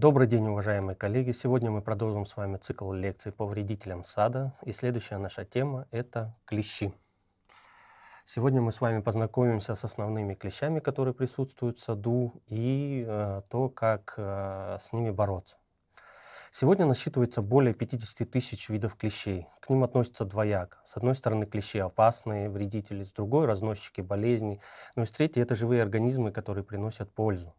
Добрый день, уважаемые коллеги! Сегодня мы продолжим с вами цикл лекций по вредителям сада. И следующая наша тема – это клещи. Сегодня мы с вами познакомимся с основными клещами, которые присутствуют в саду, и э, то, как э, с ними бороться. Сегодня насчитывается более 50 тысяч видов клещей. К ним относятся двояк: С одной стороны, клещи опасные, вредители, с другой – разносчики болезней, но ну и с третьей – это живые организмы, которые приносят пользу.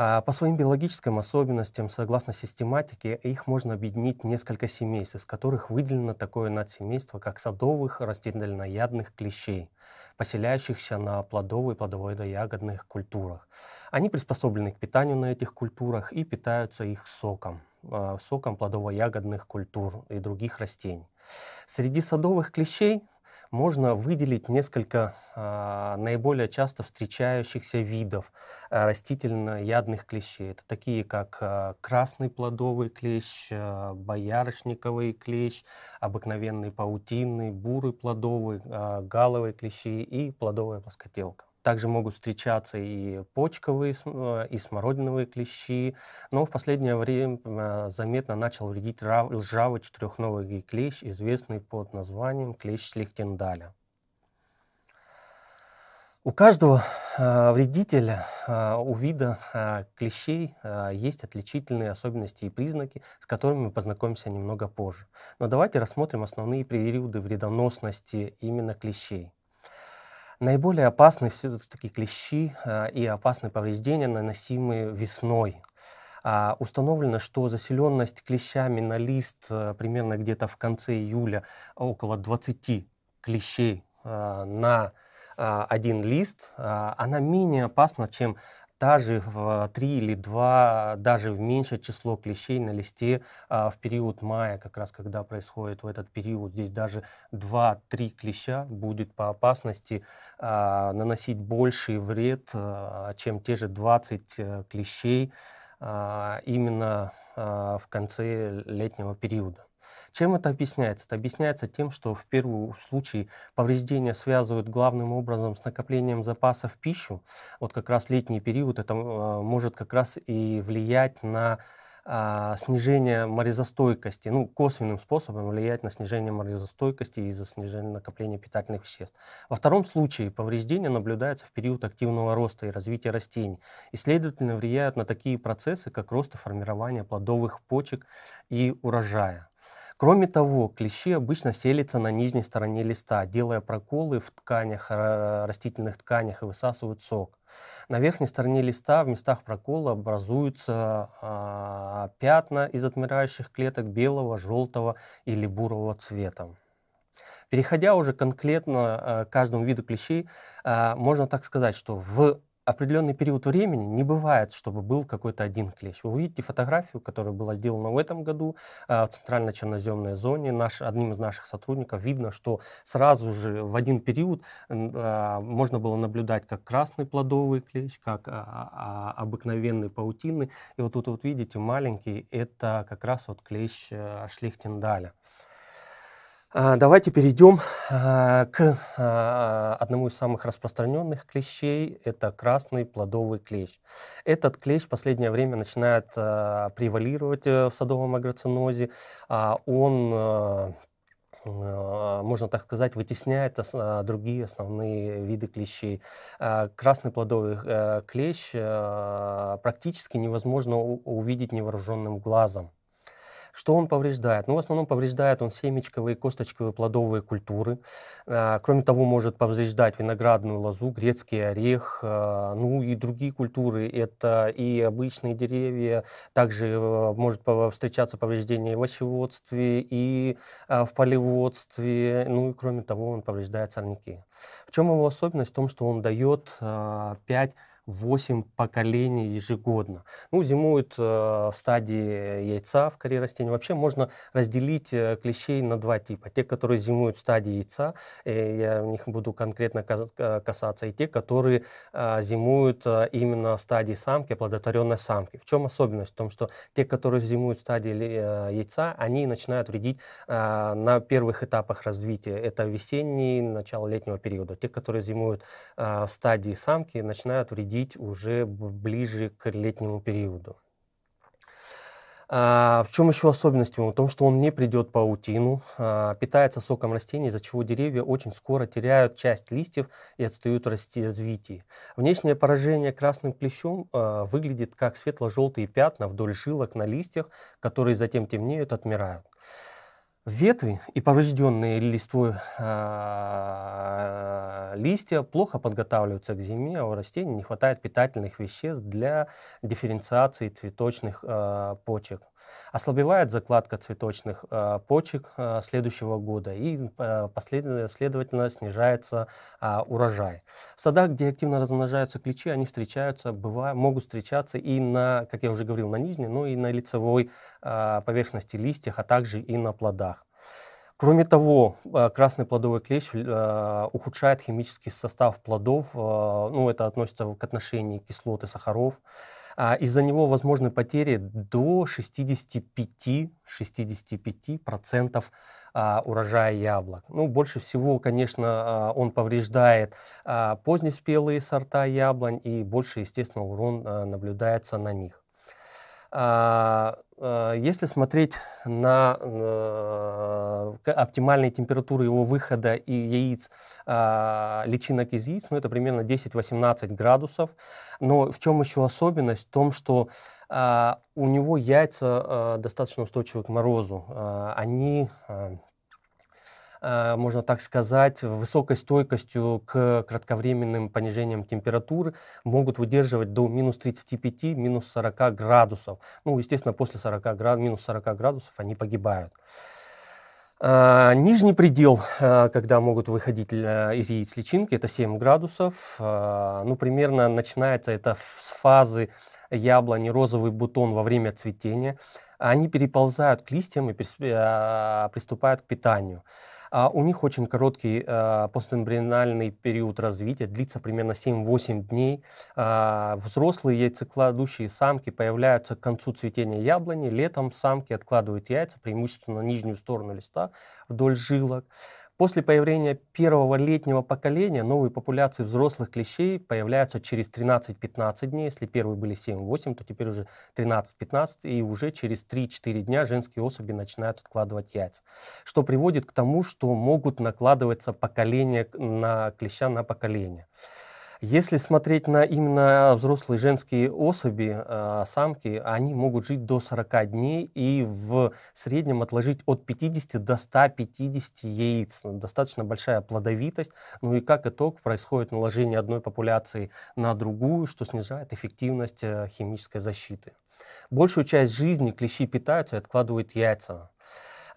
А, по своим биологическим особенностям, согласно систематике, их можно объединить в несколько семейств, из которых выделено такое надсемейство, как садовых растительноядных клещей, поселяющихся на плодовой и плодовоядоягодных культурах. Они приспособлены к питанию на этих культурах и питаются их соком а, соком плодово-ягодных культур и других растений. Среди садовых клещей можно выделить несколько э, наиболее часто встречающихся видов э, ядных клещей. Это такие, как э, красный плодовый клещ, э, боярышниковый клещ, обыкновенный паутинный, бурый плодовый, э, галовые клещи и плодовая плоскотелка. Также могут встречаться и почковые, э, и смородиновые клещи, но в последнее время э, заметно начал вредить ржавый четырехновый клещ, известный под названием клещ Лихтендаля. У каждого э, вредителя, э, у вида э, клещей э, есть отличительные особенности и признаки, с которыми мы познакомимся немного позже. Но давайте рассмотрим основные периоды вредоносности именно клещей. Наиболее опасны все-таки клещи а, и опасные повреждения, наносимые весной. А, установлено, что заселенность клещами на лист э, примерно где-то в конце июля около 20 клещей а, на один лист, она менее опасна, чем даже в а, три или два, даже в меньшее число клещей на листе а, в период мая, как раз когда происходит в этот период, здесь даже 2-3 клеща будет по опасности а, наносить больший вред, чем те же 20 э, клещей именно в конце летнего периода. Чем это объясняется? Это объясняется тем, что в первом случае повреждения связывают главным образом с накоплением запасов пищу. Вот как раз летний период это а, может как раз и влиять на а, снижение морозостойкости, ну, косвенным способом влиять на снижение морозостойкости из-за снижения накопления питательных веществ. Во втором случае повреждения наблюдаются в период активного роста и развития растений и, следовательно, влияют на такие процессы, как рост и формирование плодовых почек и урожая. Кроме того, клещи обычно селятся на нижней стороне листа, делая проколы в тканях, растительных тканях и высасывают сок. На верхней стороне листа в местах прокола образуются э, пятна из отмирающих клеток белого, желтого или бурого цвета. Переходя уже конкретно э, к каждому виду клещей, э, можно так сказать, что в определенный период времени не бывает, чтобы был какой-то один клещ. Вы увидите фотографию, которая была сделана в этом году а, в центрально-черноземной зоне. Наш, одним из наших сотрудников видно, что сразу же в один период а, можно было наблюдать как красный плодовый клещ, как а, обыкновенный паутинный. И вот тут вот видите маленький, это как раз вот клещ э, шлихтендаля. А, давайте перейдем а, к а, одному из самых распространенных клещей. Это красный плодовый клещ. Этот клещ в последнее время начинает превалировать э, в садовом агроцинозе. Он э, можно так сказать, вытесняет другие основные виды клещей. Красный плодовый э, клещ практически невозможно увидеть невооруженным глазом. Что он повреждает? Ну, в основном повреждает он семечковые, косточковые, плодовые культуры. Э, кроме того, может повреждать виноградную лозу, грецкий орех, э, ну и другие культуры. Это и обычные деревья, также э, может встречаться повреждение в овощеводстве и в полеводстве. Ну и кроме того, он повреждает сорняки. В чем его особенность? В том, что он дает 5 8 поколений ежегодно. Ну, зимуют э, в стадии яйца в коре растений. Вообще можно разделить э, клещей на два типа. Те, которые зимуют в стадии яйца, э, я в них буду конкретно э, касаться, и те, которые э, зимуют э, именно в стадии самки, оплодотворенной самки. В чем особенность? В том, что те, которые зимуют в стадии э, яйца, они начинают вредить э, на первых этапах развития. Это весенний, начало летнего периода. Те, которые зимуют э, в стадии самки, начинают вредить проходить уже ближе к летнему периоду. А, в чем еще особенность его? В том, что он не придет паутину, а, питается соком растений, из-за чего деревья очень скоро теряют часть листьев и отстают в развитии. Внешнее поражение красным плещом а, выглядит как светло-желтые пятна вдоль жилок на листьях, которые затем темнеют, отмирают. Ветви и поврежденные листвой а, листья плохо подготавливаются к зиме, а у растений не хватает питательных веществ для дифференциации цветочных а, почек. Ослабевает закладка цветочных а, почек следующего года и э, следовательно снижается урожай. В садах, где активно размножаются клещи, они встречаются, бывают, могут встречаться и на, как я уже говорил, на нижней, но и на лицевой поверхности листьев, а также и на плодах. Кроме того, э, красный плодовый клещ э, ухудшает химический состав плодов, э, ну, это относится к отношению кислот и сахаров. А из-за него возможны потери до 65%, 65% урожая яблок. Ну, больше всего, конечно, он повреждает позднеспелые сорта яблонь, и больше, естественно, урон наблюдается на них. А, а, если смотреть на э, оптимальные температуры его выхода и яиц, а, личинок из яиц, ну это примерно 10-18 градусов. Но в чем еще особенность? В том, что у него яйца э, достаточно устойчивы к морозу. Они Э, можно так сказать, высокой стойкостью к кратковременным понижениям температуры могут выдерживать до минус 35, минус 40 градусов. Ну, естественно, после 40 град... минус 40 градусов они погибают. Э, нижний предел, э, когда могут выходить из яиц личинки, это 7 градусов. Ну, примерно начинается это с фазы яблони, розовый бутон во время цветения. Они переползают к листьям и приступают к питанию. А у них очень короткий а, постэмбриональный период развития, длится примерно 7-8 дней. А, взрослые яйцекладущие самки появляются к концу цветения яблони. Летом самки откладывают яйца преимущественно на нижнюю сторону листа вдоль жилок. После появления первого летнего поколения новые популяции взрослых клещей появляются через 13-15 дней. Если первые были 7-8, то теперь уже 13-15, и уже через 3-4 дня женские особи начинают откладывать яйца, что приводит к тому, что могут накладываться поколения на клеща на поколение. Если смотреть на именно взрослые женские особи, э, самки, они могут жить до 40 дней и в среднем отложить от 50 до 150 яиц. Ну, достаточно большая плодовитость. Ну и как итог, происходит наложение одной популяции на другую, что снижает эффективность э, химической защиты. Большую часть жизни клещи питаются и откладывают яйца.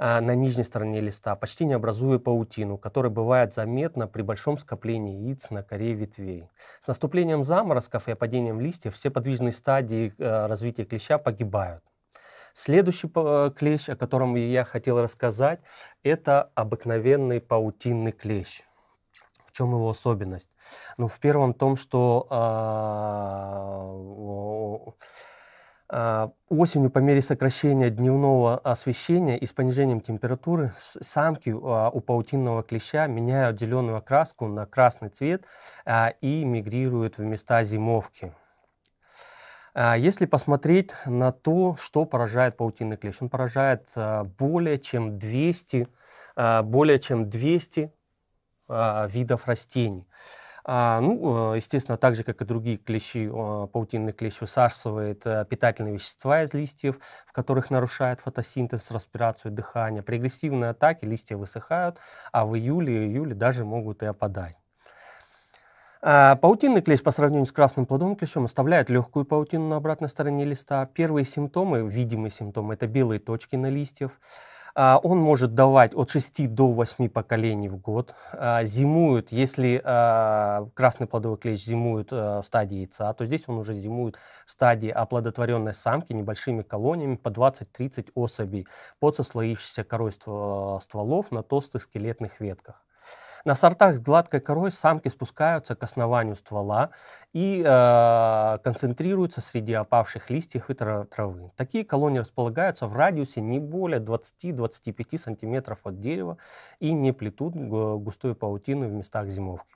А, на нижней стороне листа, почти не образуя паутину, которая бывает заметна при большом скоплении яиц на коре ветвей. С наступлением заморозков и опадением листьев все подвижные стадии э, развития клеща погибают. Следующий э, клещ, о котором я хотел рассказать, это обыкновенный паутинный клещ. В чем его особенность? Ну, в первом том, что э, а, осенью по мере сокращения дневного освещения и с понижением температуры самки а, у паутинного клеща меняют зеленую окраску на красный цвет а, и мигрируют в места зимовки. Если посмотреть на то, что поражает паутинный клещ, он поражает более чем 200, более чем 200 видов растений. А, ну, э, естественно, так же, как и другие клещи, паутинный клещ высасывает э, питательные вещества из листьев, в которых нарушает фотосинтез, респирацию, дыхание. При агрессивной атаке листья высыхают, а в июле и июле даже могут и опадать. А, паутинный клещ по сравнению с красным плодовым клещом оставляет легкую паутину на обратной стороне листа. Первые симптомы, видимые симптомы, это белые точки на листьях. А, он может давать от 6 до 8 поколений в год. А, зимуют, если а, красный плодовый клещ зимует в стадии яйца, то здесь он уже зимует в стадии оплодотворенной самки небольшими колониями по 20-30 особей под сослоившейся корой стволов на толстых скелетных ветках. На сортах с гладкой корой самки спускаются к основанию ствола и э, концентрируются среди опавших листьев и травы. Такие колонии располагаются в радиусе не более 20-25 сантиметров от дерева и не плетут густую паутину в местах зимовки.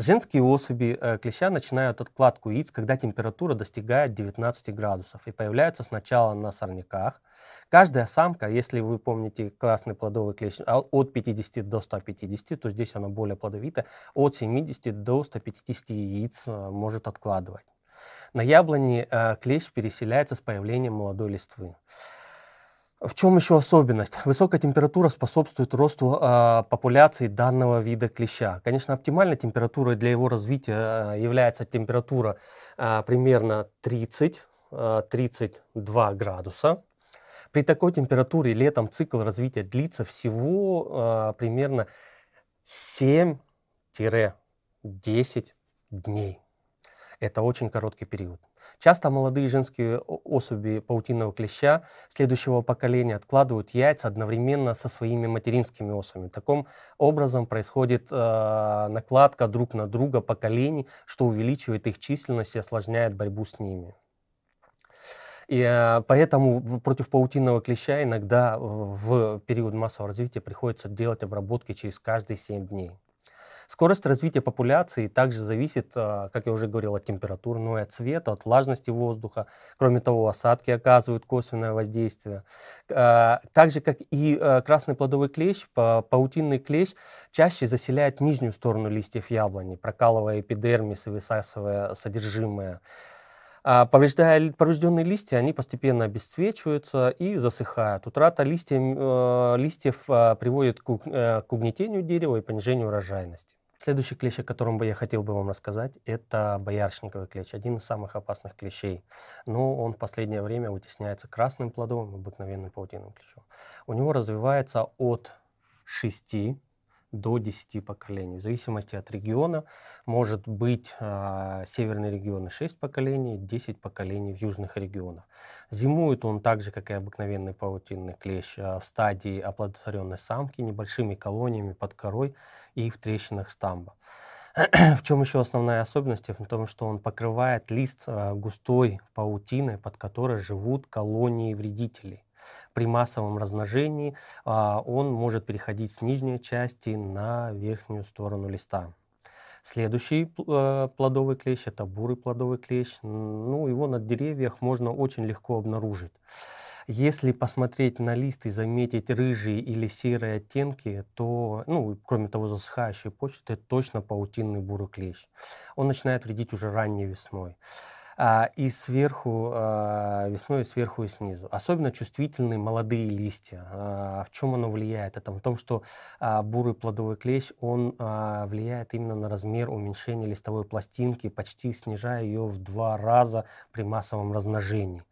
Женские особи э, клеща начинают откладку яиц, когда температура достигает 19 градусов и появляются сначала на сорняках. Каждая самка, если вы помните красный плодовый клещ, а, от 50 до 150, то здесь она более плодовита, от 70 до 150 яиц э, может откладывать. На яблоне э, клещ переселяется с появлением молодой листвы. В чем еще особенность? Высокая температура способствует росту э, популяции данного вида клеща. Конечно, оптимальной температурой для его развития э, является температура э, примерно 30, э, 32 градуса. При такой температуре летом цикл развития длится всего э, примерно 7-10 дней. Это очень короткий период. Часто молодые женские особи паутинного клеща следующего поколения откладывают яйца одновременно со своими материнскими осами. Таким образом происходит э, накладка друг на друга поколений, что увеличивает их численность и осложняет борьбу с ними. И э, поэтому против паутинного клеща иногда в период массового развития приходится делать обработки через каждые 7 дней. Скорость развития популяции также зависит, э, как я уже говорил, от температуры, но и от цвета, от влажности воздуха. Кроме того, осадки оказывают косвенное воздействие. Э, так же, как и э, красный плодовый клещ, паутинный клещ чаще заселяет нижнюю сторону листьев яблони, прокалывая эпидермис и высасывая содержимое. А повреждая, поврежденные листья, они постепенно обесцвечиваются и засыхают. Утрата листьев, листьев приводит к угнетению дерева и понижению урожайности. Следующий клещ, о котором бы я хотел бы вам рассказать, это боярышниковый клещ, один из самых опасных клещей. Но он в последнее время утесняется красным плодовым, обыкновенным паутинным клещом. У него развивается от 6 до 10 поколений. В зависимости от региона, может быть, э, северные регионы 6 поколений, 10 поколений в южных регионах. Зимует он так же, как и обыкновенный паутинный клещ, э, в стадии оплодотворенной самки, небольшими колониями под корой и в трещинах стамба. В чем еще основная особенность? В том, что он покрывает лист э, густой паутиной, под которой живут колонии вредителей. При массовом размножении а, он может переходить с нижней части на верхнюю сторону листа. Следующий э, плодовый клещ – это бурый плодовый клещ. Ну, его на деревьях можно очень легко обнаружить. Если посмотреть на лист и заметить рыжие или серые оттенки, то, ну, кроме того, засыхающая почвы, это точно паутинный бурый клещ. Он начинает вредить уже ранней весной. А, и сверху а, весной, и сверху, и снизу. Особенно чувствительны молодые листья. А, в чем оно влияет? Это в том, что бурый плодовый клещ, он влияет именно на размер уменьшения листовой пластинки, почти снижая ее в два раза при массовом размножении.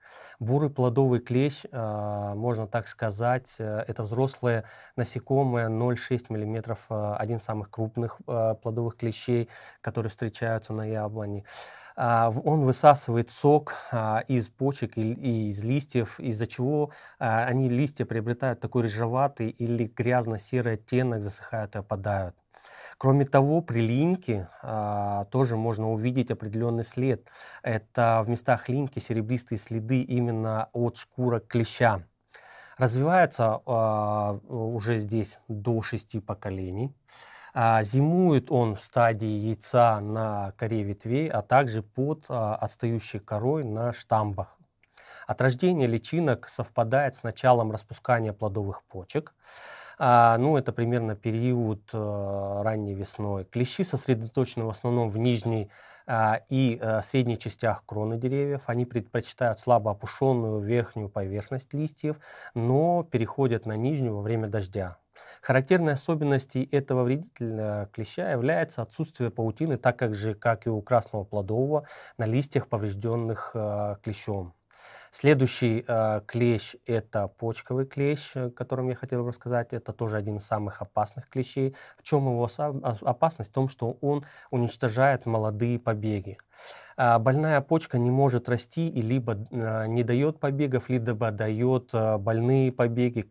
Бурый плодовый клещ, а, можно так сказать, э, это взрослые насекомые 0,6 мм, а, один из самых крупных а, плодовых клещей, которые встречаются на яблоне. Он высасывает сок из почек и из листьев, из-за чего они, листья, приобретают такой рыжеватый или грязно-серый оттенок, засыхают и опадают. Кроме того, при линьке а, тоже можно увидеть определенный след. Это в местах линьки серебристые следы именно от шкурок клеща. Развивается а, уже здесь до шести поколений. А, зимует он в стадии яйца на коре ветвей, а также под а, отстающей корой на штамбах. От рождения личинок совпадает с началом распускания плодовых почек. А, ну, это примерно период а, ранней весной. Клещи сосредоточены в основном в нижней а, и а, средней частях кроны деревьев. Они предпочитают слабо опушенную верхнюю поверхность листьев, но переходят на нижнюю во время дождя. Характерной особенностью этого вредителя э, клеща является отсутствие паутины, так как же, как и у красного плодового, на листьях, поврежденных э, клещом. Следующий э, клещ – это почковый клещ, э, о котором я хотел рассказать. Это тоже один из самых опасных клещей. В чем его а, опасность? В том, что он уничтожает молодые побеги. Э, больная почка не может расти и либо э, не дает побегов, либо дает э, больные побеги.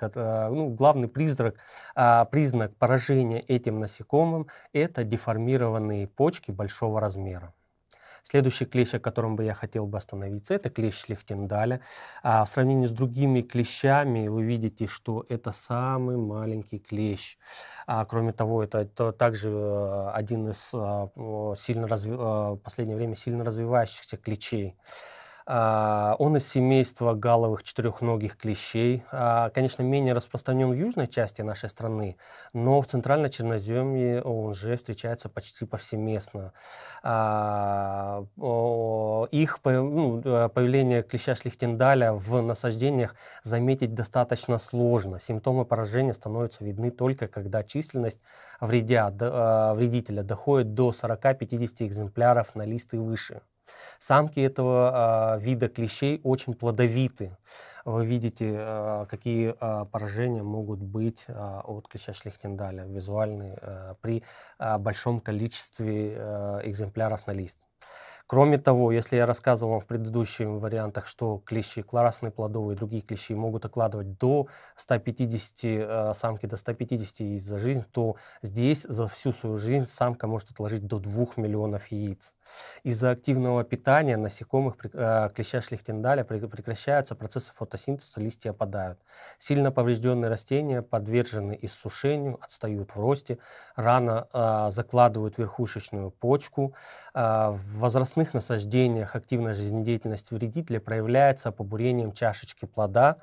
ну, главный признак, а, признак поражения этим насекомым – это деформированные почки большого размера. Следующий клещ, о котором бы я хотел бы остановиться, это клещ Шлихтендаля. А в сравнении с другими клещами вы видите, что это самый маленький клещ. А, кроме того, это, это также э, один из э, сильно разви... Э, в последнее время сильно развивающихся клещей. А, он из семейства галовых четырехногих клещей. А, конечно, менее распространен в южной части нашей страны, но в центральной Черноземье он же встречается почти повсеместно. А, их ну, э, появление клеща Шлихтендаля в насаждениях заметить достаточно сложно. Симптомы поражения становятся видны только когда численность вредя, э, вредителя доходит до 40-50 экземпляров на лист и выше. Самки этого э, вида клещей очень плодовиты. Вы видите, э, какие э, поражения могут быть э, от клеща шляхтендаля визуальные э, при э, большом количестве э, экземпляров на лист. Кроме того, если я рассказывал вам в предыдущих вариантах, что клещи кларасные, плодовые и другие клещи могут окладывать до 150, э, самки до 150 яиц за жизнь, то здесь за всю свою жизнь самка может отложить до 2 миллионов яиц. Из-за активного питания насекомых э, клеща шлихтендаля прекращаются процессы фотосинтеза, листья опадают. Сильно поврежденные растения подвержены иссушению, отстают в росте, рано э, закладывают верхушечную почку, возрастные овощных насаждениях активная жизнедеятельность вредителя проявляется побурением чашечки плода,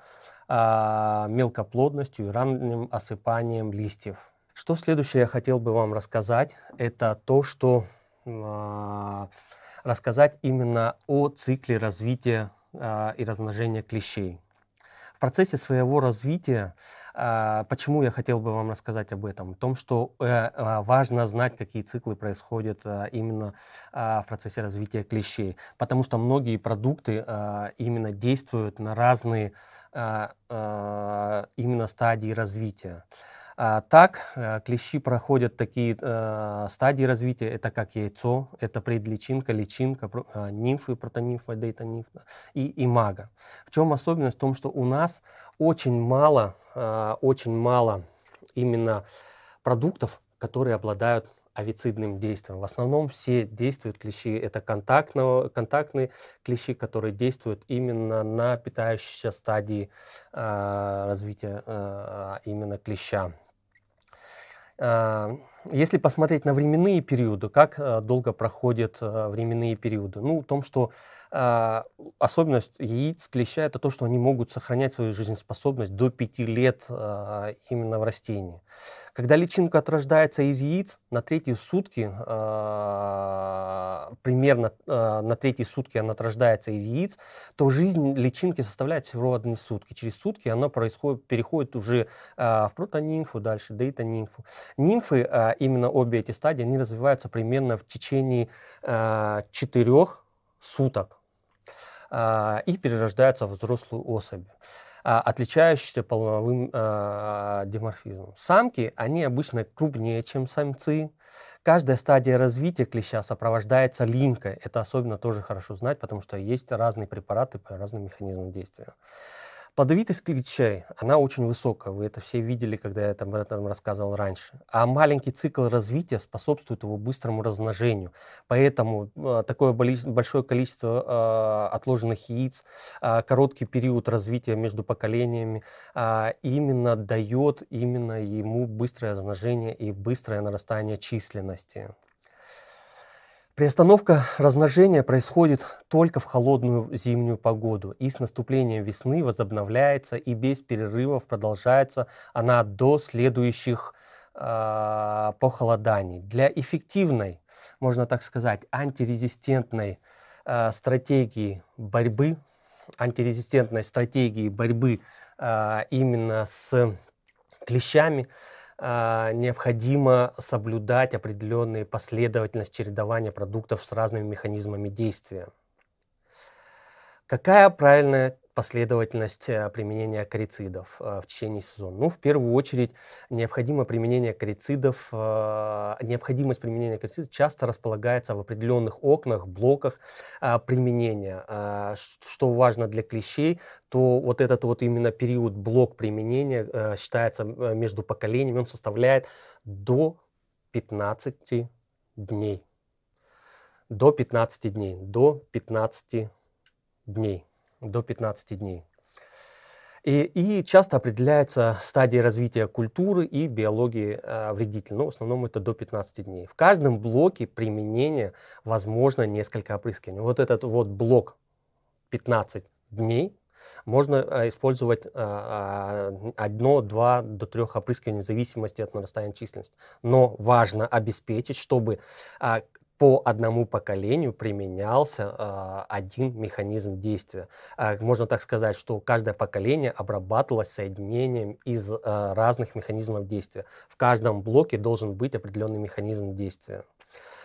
а, мелкоплодностью и ранним осыпанием листьев. Что следующее я хотел бы вам рассказать, это то, что а, рассказать именно о цикле развития а, и размножения клещей процессе своего развития, а, почему я хотел бы вам рассказать об этом, о том, что э, а, важно знать, какие циклы происходят а, именно в процессе развития клещей, потому что многие продукты именно действуют на разные именно стадии развития. А так, э, клещи проходят такие э, стадии развития. Это как яйцо, это предличинка, личинка, э, нимфы, протонимфа, дейтонимфа и имага. В чем особенность? В том, что у нас очень мало, э, очень мало именно продуктов, которые обладают авицидным действием. В основном все действуют клещи, это контактного, контактные клещи, которые действуют именно на питающейся стадии э, развития э, именно клеща. um, Если посмотреть на временные периоды, как э, долго проходят э, временные периоды? Ну, в том, что э, особенность яиц, клеща, это то, что они могут сохранять свою жизнеспособность до 5 лет э, именно в растении. Когда личинка отрождается из яиц, на третьи сутки, э, примерно э, на третьи сутки она отрождается из яиц, то жизнь личинки составляет всего одни сутки. Через сутки она происходит, переходит уже э, в протонимфу, дальше дейтонимфу. Нимфы э, именно обе эти стадии, они развиваются примерно в течение э, четырех суток э, и перерождаются в взрослую особь э, отличающиеся половым э, Самки, они обычно крупнее, чем самцы. Каждая стадия развития клеща сопровождается линькой. Это особенно тоже хорошо знать, потому что есть разные препараты по разным механизмам действия. Плодовитость клещей, она очень высокая. Вы это все видели, когда я об этом рассказывал раньше. А маленький цикл развития способствует его быстрому размножению. Поэтому а, такое большое количество а, отложенных яиц, а, короткий период развития между поколениями именно дает именно ему быстрое размножение и быстрое нарастание численности. Приостановка размножения происходит только в холодную зимнюю погоду, и с наступлением весны возобновляется и без перерывов продолжается она до следующих э, похолоданий. Для эффективной, можно так сказать, антирезистентной э, стратегии борьбы, антирезистентной стратегии борьбы э, именно с клещами, а, необходимо соблюдать определенные последовательность чередования продуктов с разными механизмами действия. Какая правильная последовательность э, применения корицидов э, в течение сезона? Ну, в первую очередь, необходимо применение корицидов, э, необходимость применения корицидов часто располагается в определенных окнах, блоках применения. Что важно для клещей, то вот этот вот именно период, блок применения считается между поколениями, он составляет до 15 дней. До 15 дней. До 15 дней до 15 дней. И, и часто определяется стадия развития культуры и биологии э, вредителя. Но ну, в основном это до 15 дней. В каждом блоке применения возможно несколько опрыскиваний. Вот этот вот блок 15 дней можно э, использовать э, э, одно, два до трех опрыскиваний в зависимости от нарастания численности. Но важно обеспечить, чтобы э, по одному поколению применялся э, один механизм действия. Э, можно так сказать, что каждое поколение обрабатывалось соединением из э, разных механизмов действия. В каждом блоке должен быть определенный механизм действия.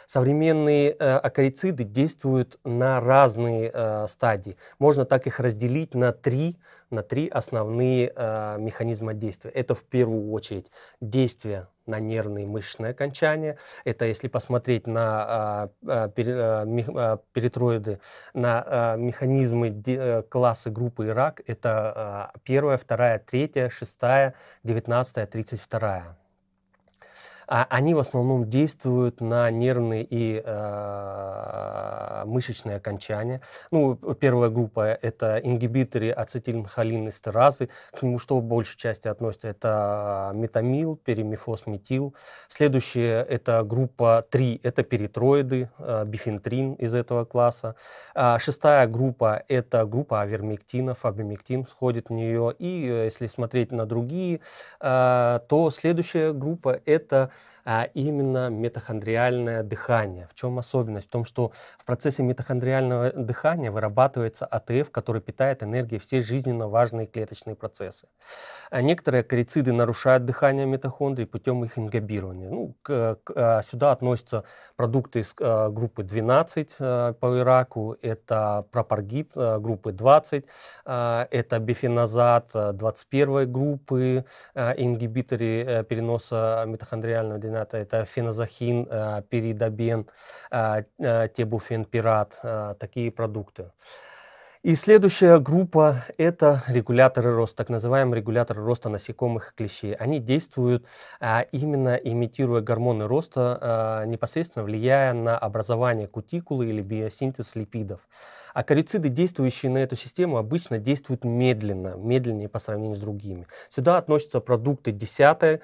Современные э, акарициды действуют на разные э, стадии. Можно так их разделить на три, на три основные э, механизма действия. Это в первую очередь действие на нервные мышечные окончания. Это если посмотреть на э, э, э, э перитроиды, на э, механизмы де, э, класса группы и рак, это э, первая, вторая, третья, шестая, девятнадцатая, тридцать вторая а они в основном действуют на нервные и э, мышечные окончания. Ну, первая группа – это ингибиторы ацетилхолинэстеразы. К нему что в большей части относится? Это метамил, перимифосметил. Следующая – это группа 3, это перитроиды, э, бифентрин из этого класса. А шестая группа – это группа авермектинов, абимектин входит в нее. И э, если смотреть на другие, э, то следующая группа – это а, именно митохондриальное дыхание. В чем особенность? В том, что в процессе митохондриального дыхания вырабатывается АТФ, который питает энергией все жизненно важные клеточные процессы. А некоторые карициды нарушают дыхание митохондрий путем их ингабирования. Ну, к, к, а, сюда относятся продукты из группы 12 по Ираку, это пропаргит группы 20, это бифеназат 21 группы, ингибиторы э, переноса митохондриального национальную динато, это феназохин, э, перидобен, э, э, тебуфен, пират, такие продукты. И следующая группа – это регуляторы роста, так называемые регуляторы роста насекомых и клещей. Они действуют а, именно имитируя гормоны роста, а, непосредственно влияя на образование кутикулы или биосинтез липидов. А корициды, действующие на эту систему, обычно действуют медленно, медленнее по сравнению с другими. Сюда относятся продукты 10 э,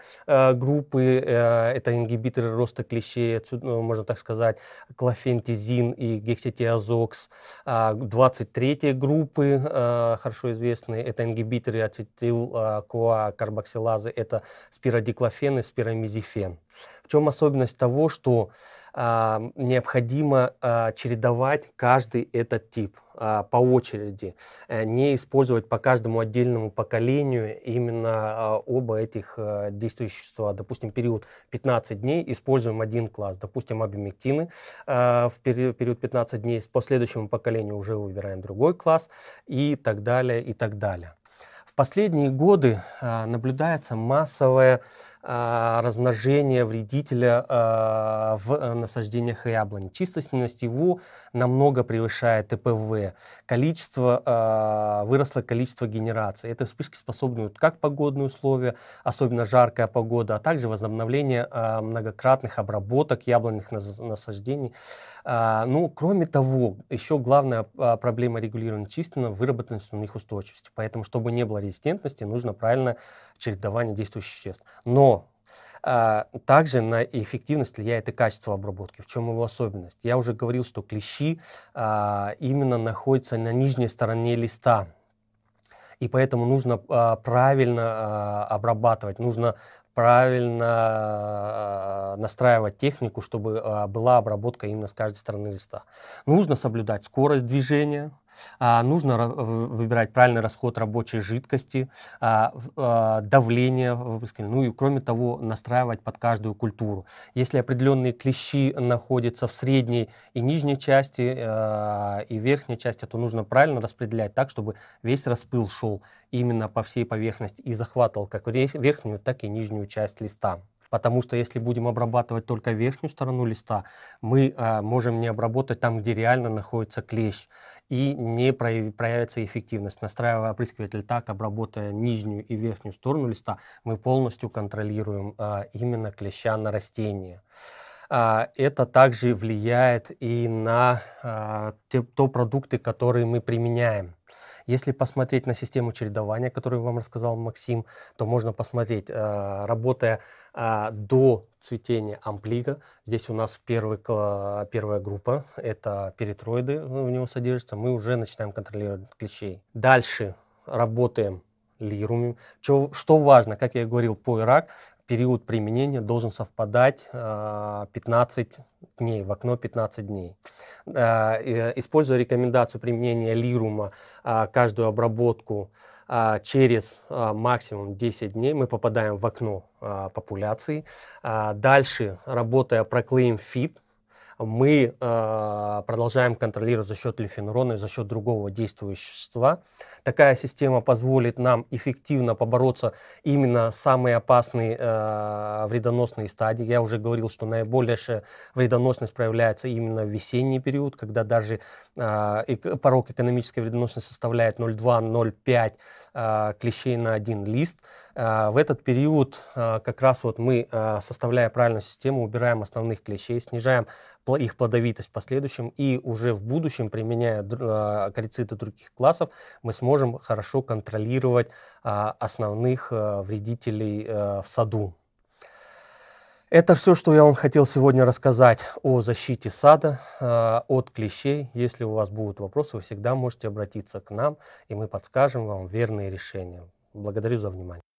группы, э, это ингибиторы роста клещей, отсюда, ну, можно так сказать, клофентизин и гексетиазокс. Э, а, 23 группы, э, хорошо известные, это ингибиторы ацетил-коа-карбоксилазы, это спиродиклофен и спиромизифен. В чем особенность того, что а, необходимо а, чередовать каждый этот тип а, по очереди, а, не использовать по каждому отдельному поколению именно а, оба этих а, э, вещества. допустим, период 15 дней, используем один класс, допустим, абимектины а, в период, период 15 дней, по следующему поколению уже выбираем другой класс и так далее, и так далее. В последние годы а, наблюдается массовая а, размножения вредителя а, в э, насаждениях яблони. Чистость его намного превышает ТПВ. Количество, а, выросло количество генераций. Это вспышки способны как погодные условия, особенно жаркая погода, а также возобновление многократных обработок яблонных насаждений. Ну, кроме того, еще главная проблема регулирования чистого – выработанность у них устойчивости. Поэтому, чтобы не было резистентности, нужно правильно чередование действующих веществ. Но а, также на эффективность влияет и качество обработки. В чем его особенность? Я уже говорил, что клещи а, именно находятся на нижней стороне листа. И поэтому нужно а, правильно обрабатывать, нужно правильно настраивать технику, чтобы была обработка именно с каждой стороны листа. Нужно соблюдать скорость движения, а, нужно выбирать правильный расход рабочей жидкости, а, а, давление, ну и кроме того настраивать под каждую культуру. Если определенные клещи находятся в средней и нижней части э, и верхней части, то нужно правильно распределять так, чтобы весь распыл шел именно по всей поверхности и захватывал как верхнюю, так и нижнюю часть листа потому что если будем обрабатывать только верхнюю сторону листа, мы э, можем не обработать там, где реально находится клещ, и не проявится эффективность. Настраивая опрыскиватель так, обработая нижнюю и верхнюю сторону листа, мы полностью контролируем э, именно клеща на растении э, это также влияет и на э, те, то продукты, которые мы применяем. Если посмотреть на систему чередования, которую вам рассказал Максим, то можно посмотреть, э, работая э, до цветения амплига. Здесь у нас первый, первая группа, это перитроиды ну, в него содержится. Мы уже начинаем контролировать клещей. Дальше работаем лирумим. Что, что важно, как я и говорил, по Ирак, период применения должен совпадать 15 а, дней, в окно 15 дней. Э, используя рекомендацию применения лирума, а, каждую обработку а, через максимум 10 дней мы попадаем в окно популяции. Дальше, работая проклеем фит, мы э, продолжаем контролировать за счет лифенрона и за счет другого действующего вещества. Такая система позволит нам эффективно побороться именно самые опасные э, а, вредоносные стадии. Я уже говорил, что наибольшая вредоносность проявляется именно в весенний период, когда даже э, порог экономической вредоносности составляет 0,2-0,5 э, клещей на один лист. Э, в этот период э, как раз вот мы, э, составляя правильную систему, убираем основных клещей, снижаем их плодовитость в последующем, и уже в будущем, применяя акарициды других классов, мы сможем хорошо контролировать а, основных э, вредителей э, в саду. Это все, что я вам хотел сегодня рассказать о защите сада э, от клещей. Если у вас будут вопросы, вы всегда можете обратиться к нам, и мы подскажем вам верные решения. Благодарю за внимание.